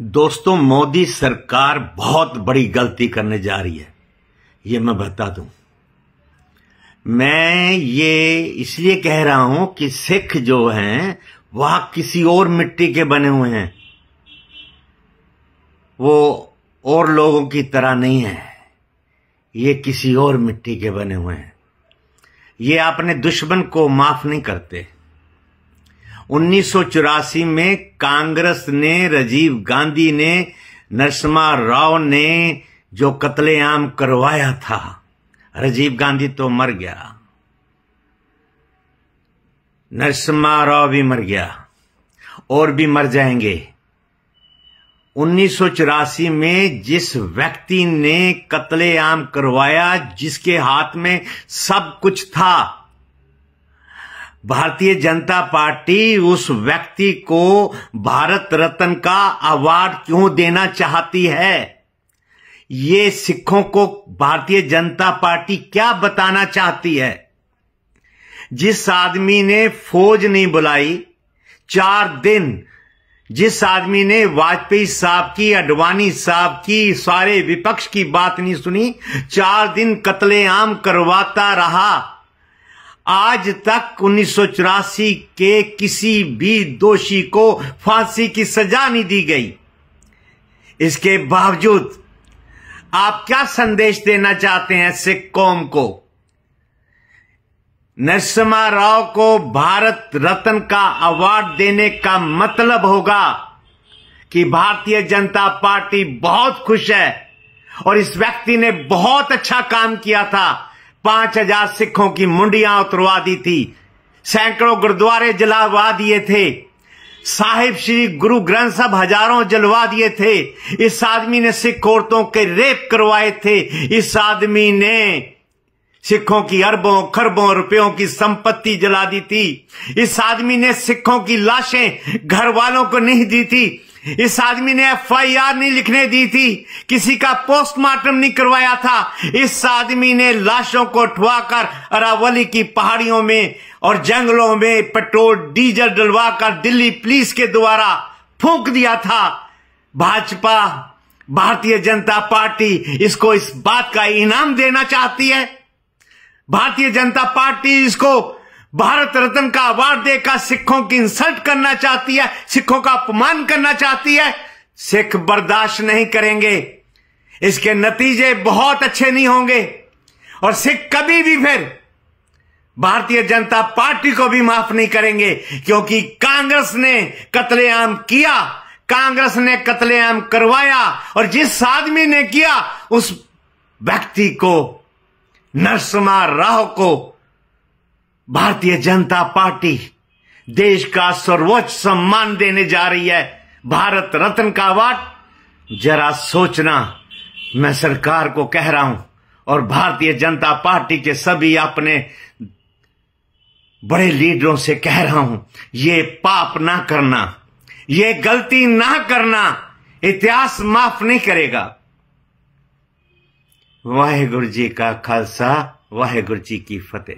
दोस्तों मोदी सरकार बहुत बड़ी गलती करने जा रही है ये मैं बता दूं मैं ये इसलिए कह रहा हूं कि सिख जो हैं वह किसी और मिट्टी के बने हुए हैं वो और लोगों की तरह नहीं है ये किसी और मिट्टी के बने हुए हैं ये अपने दुश्मन को माफ नहीं करते उन्नीस में कांग्रेस ने राजीव गांधी ने नरसिम्हा राव ने जो कत्लेआम करवाया था राजीव गांधी तो मर गया नरसिम्हा राव भी मर गया और भी मर जाएंगे उन्नीस में जिस व्यक्ति ने कत्लेआम करवाया जिसके हाथ में सब कुछ था भारतीय जनता पार्टी उस व्यक्ति को भारत रत्न का अवार्ड क्यों देना चाहती है ये सिखों को भारतीय जनता पार्टी क्या बताना चाहती है जिस आदमी ने फौज नहीं बुलाई चार दिन जिस आदमी ने वाजपेयी साहब की अडवाणी साहब की सारे विपक्ष की बात नहीं सुनी चार दिन कतलेआम करवाता रहा आज तक उन्नीस के किसी भी दोषी को फांसी की सजा नहीं दी गई इसके बावजूद आप क्या संदेश देना चाहते हैं सिख कौम को नरसिम्हा राव को भारत रत्न का अवार्ड देने का मतलब होगा कि भारतीय जनता पार्टी बहुत खुश है और इस व्यक्ति ने बहुत अच्छा काम किया था पांच हजार सिखों की मुंडियां उतरवा दी थी सैकड़ों गुरुद्वारे जलावा दिए थे साहिब श्री गुरु ग्रंथ साहब हजारों जलवा दिए थे इस आदमी ने सिख औरतों के रेप करवाए थे इस आदमी ने सिखों की अरबों खरबों रुपयों की संपत्ति जला दी थी इस आदमी ने सिखों की लाशें घर वालों को नहीं दी थी इस आदमी ने एफ नहीं लिखने दी थी किसी का पोस्टमार्टम नहीं करवाया था इस आदमी ने लाशों को ठुआकर अरावली की पहाड़ियों में और जंगलों में पेट्रोल डीजल डलवाकर दिल्ली पुलिस के द्वारा फूंक दिया था भाजपा भारतीय जनता पार्टी इसको इस बात का इनाम देना चाहती है भारतीय जनता पार्टी इसको भारत रत्न का अवार्ड देकर सिखों की इंसल्ट करना चाहती है सिखों का अपमान करना चाहती है सिख बर्दाश्त नहीं करेंगे इसके नतीजे बहुत अच्छे नहीं होंगे और सिख कभी भी फिर भारतीय जनता पार्टी को भी माफ नहीं करेंगे क्योंकि कांग्रेस ने कत्लेआम किया कांग्रेस ने कत्लेआम करवाया और जिस आदमी ने किया उस व्यक्ति को नरसमा राह को भारतीय जनता पार्टी देश का सर्वोच्च सम्मान देने जा रही है भारत रत्न का अवार्ड जरा सोचना मैं सरकार को कह रहा हूं और भारतीय जनता पार्टी के सभी अपने बड़े लीडरों से कह रहा हूं ये पाप ना करना ये गलती ना करना इतिहास माफ नहीं करेगा वाहेगुरु जी का खालसा वाहेगुरु जी की फतेह